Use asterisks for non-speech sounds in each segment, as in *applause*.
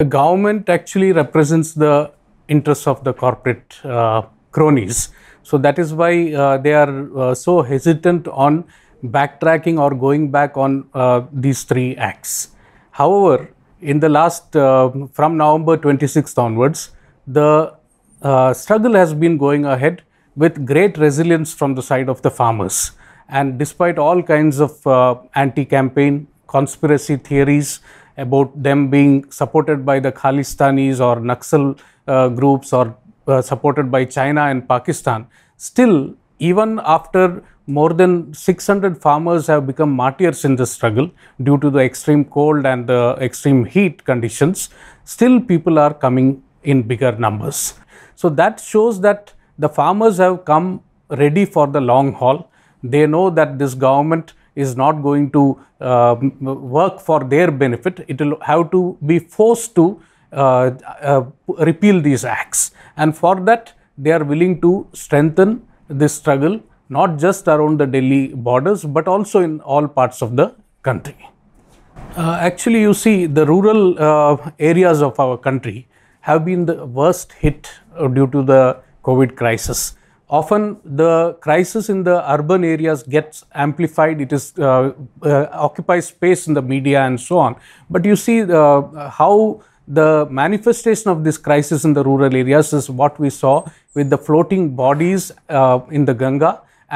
The government actually represents the interests of the corporate uh, cronies. So that is why uh, they are uh, so hesitant on backtracking or going back on uh, these three acts. However, in the last, uh, from November 26th onwards, the uh, struggle has been going ahead with great resilience from the side of the farmers. And despite all kinds of anti-campaign, conspiracy theories, about them being supported by the Khalistanis or Naxal uh, groups or uh, supported by China and Pakistan. Still, even after more than 600 farmers have become martyrs in the struggle due to the extreme cold and the extreme heat conditions, still people are coming in bigger numbers. So that shows that the farmers have come ready for the long haul. They know that this government is not going to uh, work for their benefit. It will have to be forced to uh, uh, repeal these acts. And for that, they are willing to strengthen this struggle not just around the Delhi borders, but also in all parts of the country. Uh, actually, you see, the rural uh, areas of our country have been the worst hit uh, due to the COVID crisis often the crisis in the urban areas gets amplified it is uh, uh, occupies space in the media and so on but you see uh, how the manifestation of this crisis in the rural areas is what we saw with the floating bodies uh, in the ganga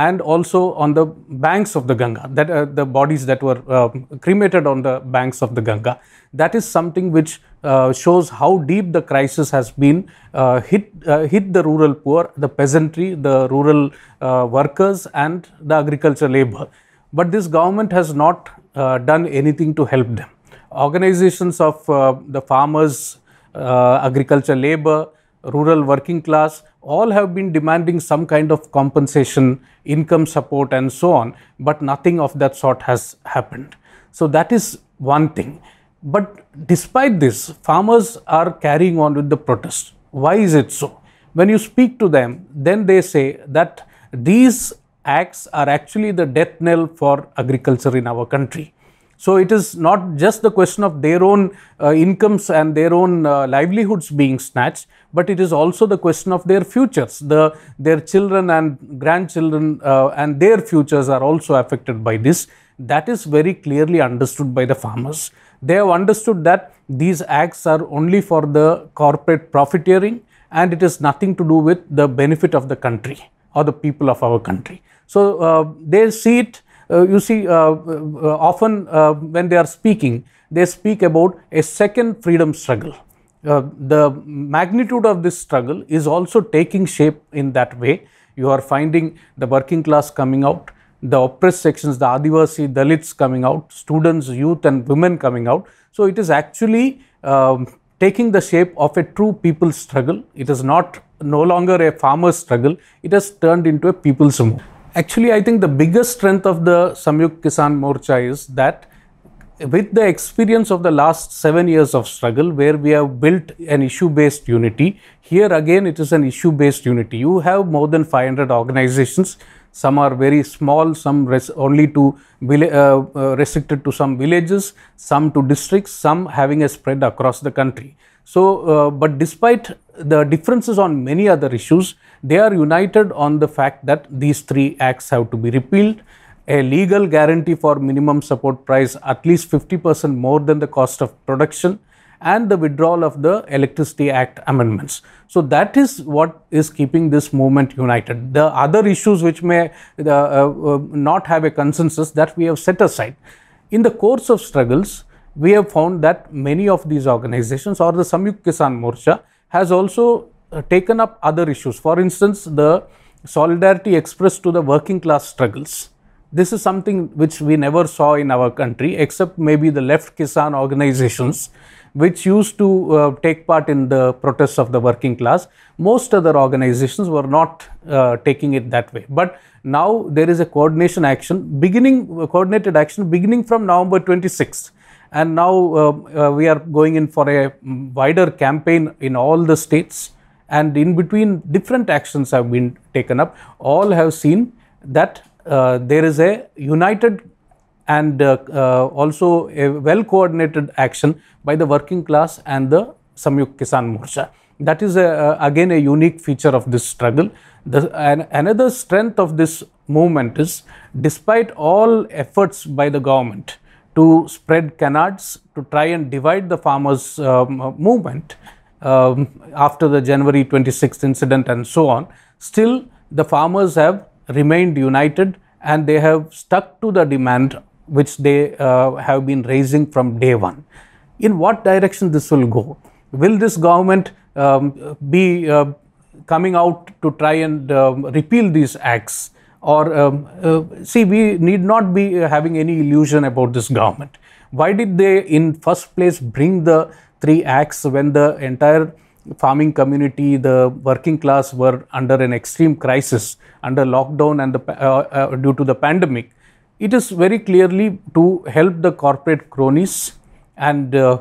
and also on the banks of the Ganga, that uh, the bodies that were uh, cremated on the banks of the Ganga. That is something which uh, shows how deep the crisis has been uh, hit uh, hit the rural poor, the peasantry, the rural uh, workers, and the agriculture labor. But this government has not uh, done anything to help them. Organizations of the farmers, agriculture labor, rural working class, all have been demanding some kind of compensation, income support, and so on. But nothing of that sort has happened. So that is one thing. But despite this, farmers are carrying on with the protest. Why is it so? When you speak to them, then they say that these acts are actually the death knell for agriculture in our country. So it is not just the question of their own uh, incomes and their own uh, livelihoods being snatched, but it is also the question of their futures. The their children and grandchildren uh, and their futures are also affected by this. That is very clearly understood by the farmers. They have understood that these acts are only for the corporate profiteering and it is nothing to do with the benefit of the country or the people of our country. So, uh, they see it, uh, you see uh, uh often uh, when they are speaking, they speak about a second freedom struggle. Uh, the magnitude of this struggle is also taking shape in that way. You are finding the working class coming out, the oppressed sections, the Adivasi, Dalits coming out, students, youth and women coming out. So it is actually um, taking the shape of a true people's struggle. It is not no longer a farmer's struggle. It has turned into a people's movement. Actually, I think the biggest strength of the Samyuk Kisan Morcha is that with the experience of the last seven years of struggle, where we have built an issue based unity, here again it is an issue based unity. You have more than 500 organizations some are very small, some only to uh, uh, restricted to some villages, some to districts, some having a spread across the country. So, uh, but despite the differences on many other issues, they are united on the fact that these three acts have to be repealed. A legal guarantee for minimum support price at least 50% more than the cost of production and the withdrawal of the Electricity Act amendments. So that is what is keeping this movement united. The other issues which may uh, uh, not have a consensus that we have set aside. In the course of struggles, we have found that many of these organizations or the Samyuk Kisan Morcha has also uh, taken up other issues. For instance, the solidarity expressed to the working class struggles this is something which we never saw in our country except maybe the left kisan organizations which used to uh, take part in the protests of the working class. Most other organizations were not uh, taking it that way. But now there is a coordination action beginning, coordinated action beginning from November 26th. And now uh, uh, we are going in for a mm, wider campaign in all the states. And in between, different actions have been taken up. All have seen that uh, there is a united and uh, uh, also a well coordinated action by the working class and the Samyuk Kisan Morcha. That is a, again a unique feature of this struggle. The, another strength of this movement is despite all efforts by the government to spread canards to try and divide the farmers um, movement um, after the January 26th incident and so on, still the farmers have remained united and they have stuck to the demand which they uh, have been raising from day one. In what direction this will go? Will this government um, be uh, coming out to try and um, repeal these acts? Or um, uh, see, we need not be uh, having any illusion about this government. Why did they, in first place, bring the three acts when the entire farming community, the working class were under an extreme crisis under lockdown and the, uh, uh, due to the pandemic. It is very clearly to help the corporate cronies and uh,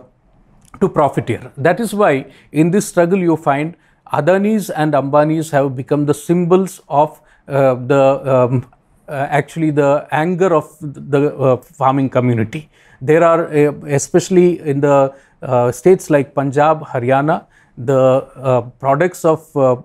to profiteer. That is why in this struggle you find Adanis and Ambanis have become the symbols of uh, the um, uh, actually the anger of the uh, farming community. There are, uh, especially in the uh, states like Punjab, Haryana, the uh, products of uh,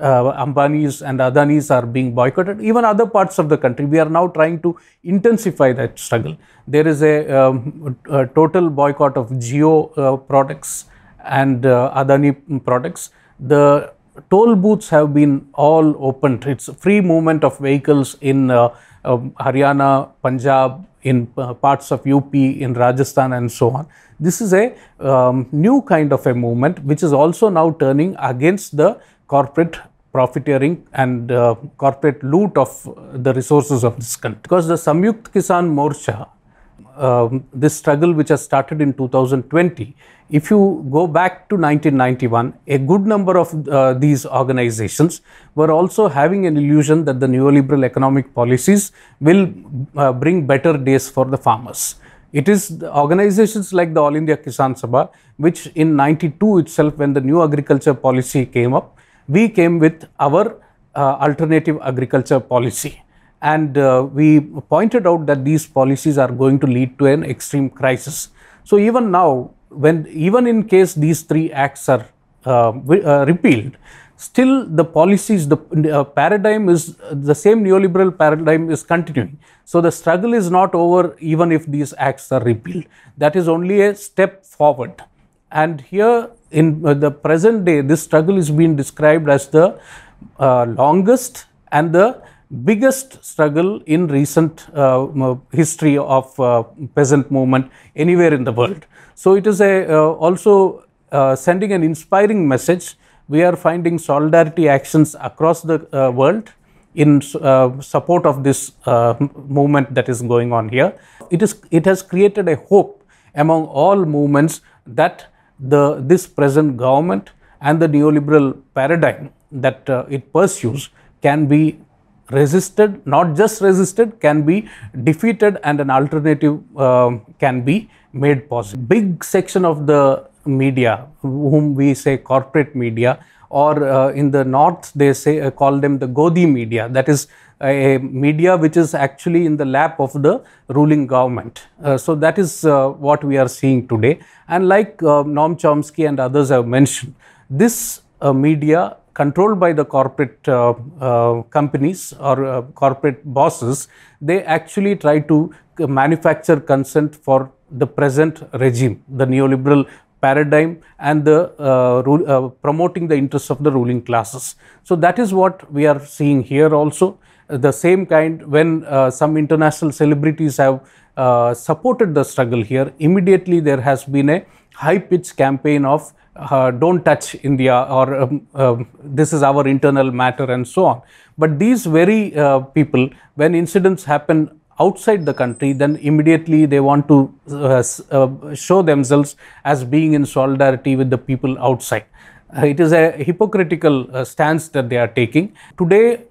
uh, Ambanis and Adanis are being boycotted, even other parts of the country. We are now trying to intensify that struggle. There is a, um, a total boycott of Geo uh, products and uh, Adani products. The toll booths have been all opened. It's free movement of vehicles in uh, um, Haryana, Punjab, in uh, parts of UP, in Rajasthan and so on. This is a um, new kind of a movement which is also now turning against the corporate profiteering and uh, corporate loot of the resources of this country. Because the Samyukt Kisan Morcha, um, this struggle which has started in 2020, if you go back to 1991, a good number of uh, these organizations were also having an illusion that the neoliberal economic policies will uh, bring better days for the farmers. It is organizations like the All India Kisan Sabha, which in 92 itself, when the new agriculture policy came up, we came with our uh, alternative agriculture policy and uh, we pointed out that these policies are going to lead to an extreme crisis. So even now, when even in case these three acts are uh, uh, repealed, still the policies, the uh, paradigm is the same neoliberal paradigm is continuing. So the struggle is not over even if these acts are repealed. That is only a step forward. And here in uh, the present day, this struggle is being described as the uh, longest and the biggest struggle in recent uh, history of uh, peasant movement anywhere in the world. So it is a, uh, also uh, sending an inspiring message. We are finding solidarity actions across the world in support of this movement that is going on here. It is it has created a hope among all movements that the this present government and the neoliberal paradigm that uh, it pursues can be resisted, not just resisted, can be defeated and an alternative uh, can be made possible. Big section of the media, whom we say corporate media, or uh, in the north they say uh, call them the Godi media. That is a media which is actually in the lap of the ruling government. Uh, so that is uh, what we are seeing today. And like uh, Noam Chomsky and others have mentioned, this uh, media controlled by the corporate companies or corporate bosses, they actually try to manufacture consent for the present regime, the neoliberal paradigm and the uh, uh, promoting the interests of the ruling classes. So that is what we are seeing here also. the same kind when uh, some international celebrities have uh, supported the struggle here, immediately there has been a high-pitched campaign of uh, don't touch India or um, um, this is our internal matter and so on. But these very people, when incidents happen outside the country, then immediately they want to uh, uh, show themselves as being in solidarity with the people outside. Uh, it is a hypocritical uh, stance that they are taking. Today,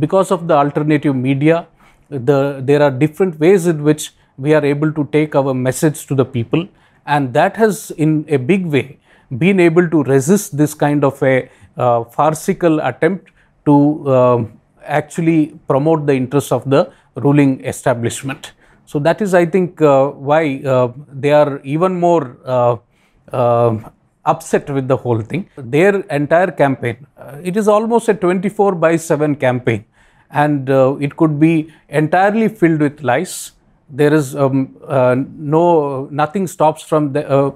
because of the alternative media, the, there are different ways in which we are able to take our message to the people, and that has, in a big way, been able to resist this kind of a uh, farcical attempt to um, actually promote the interests of the ruling establishment. So, that is I think uh, why uh, they are even more uh, upset with the whole thing. Their entire campaign, it is almost a 24 by 7 campaign and it could be entirely filled with lies there is um, uh, no nothing stops from the, uh,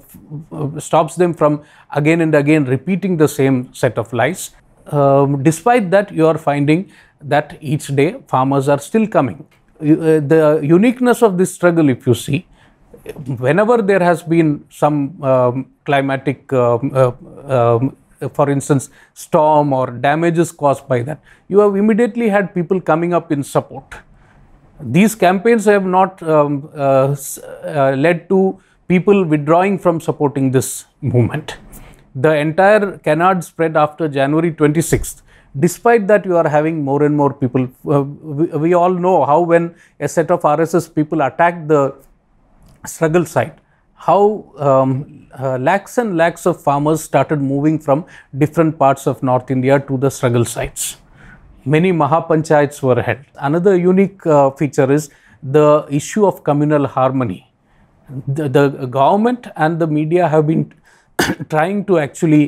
stops them from again and again repeating the same set of lies. Um, despite that, you are finding that each day farmers are still coming. Uh, the uniqueness of this struggle, if you see, whenever there has been some um, climatic, um, uh, um, for instance, storm or damages caused by that, you have immediately had people coming up in support. These campaigns have not um, uh, uh, led to people withdrawing from supporting this movement. The entire canard spread after January 26th despite that you are having more and more people uh, we, we, all know how when a set of rss people attack the struggle site how um, uh, lakhs and lakhs of farmers started moving from different parts of north india to the struggle sites many mahapanchayats were held another unique uh, feature is the issue of communal harmony the, the government and the media have been *coughs* trying to actually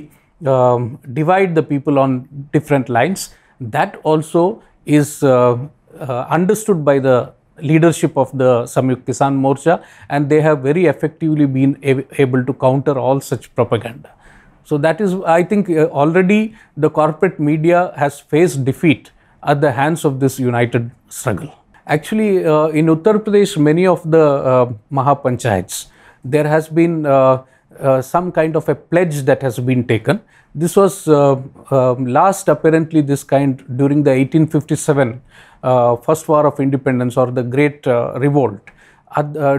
um, divide the people on different lines. That also is uh, uh, understood by the leadership of the Samyuk Kisan Morcha and they have very effectively been able to counter all such propaganda. So that is, I think uh, already the corporate media has faced defeat at the hands of this united struggle. Actually, uh, in Uttar Pradesh, many of the uh, Mahapanchayats, there has been uh, uh, some kind of a pledge that has been taken. This was uh, um, last apparently this kind during the 1857 uh, First War of Independence or the Great uh, Revolt.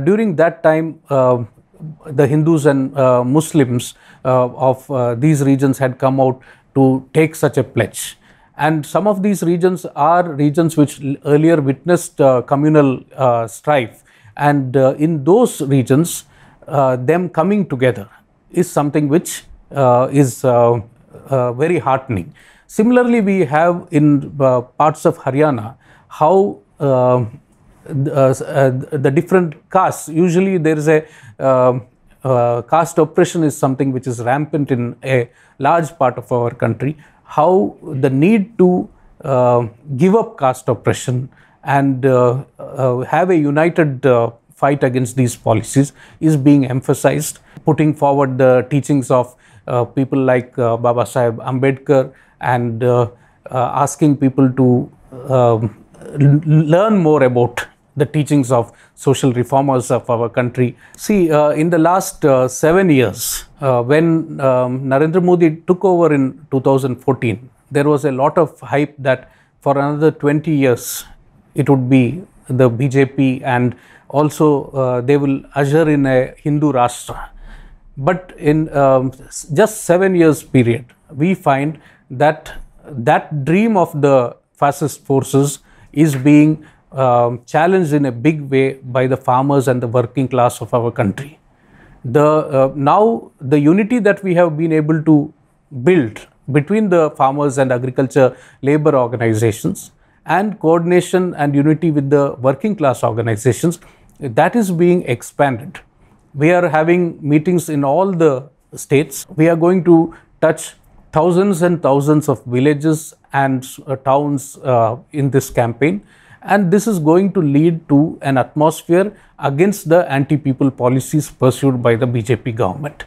during that time, um, the Hindus and Muslims of these regions had come out to take such a pledge. And some of these regions are regions which earlier witnessed communal strife. And in those regions, uh, them coming together is something which uh, is uh, very heartening. Similarly, we have in parts of Haryana how the, the, different castes, usually there is a um, uh, caste oppression is something which is rampant in a large part of our country. How the need to uh, give up caste oppression and uh, have a united fight against these policies is being emphasized, putting forward the teachings of uh, people like uh, Baba Sahib Ambedkar and uh, uh, asking people to um, learn more about the teachings of social reformers of our country. See, uh, in the last uh, seven years, when um, Narendra Modi took over in 2014, there was a lot of hype that for another 20 years, it would be the BJP and also uh, they will usher in a Hindu Rashtra. But in um, just seven years period, we find that that dream of the fascist forces is being um, challenged in a big way by the farmers and the working class of our country. The uh, now the unity that we have been able to build between the farmers and agriculture labor organizations and coordination and unity with the working class organizations that is being expanded. We are having meetings in all the states. We are going to touch thousands and thousands of villages and uh, towns uh, in this campaign. And this is going to lead to an atmosphere against the anti people policies pursued by the BJP government.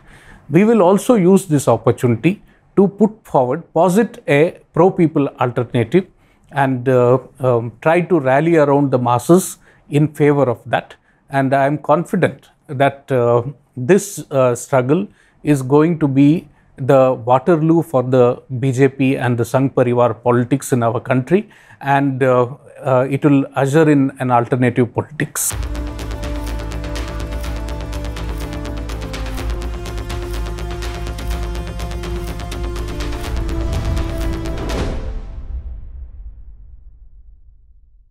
We will also use this opportunity to put forward, posit a pro people alternative and uh, um, try to rally around the masses in favor of that and I am confident that uh, this uh, struggle is going to be the Waterloo for the BJP and the Sangh Parivar politics in our country and uh, uh it will usher in an alternative politics.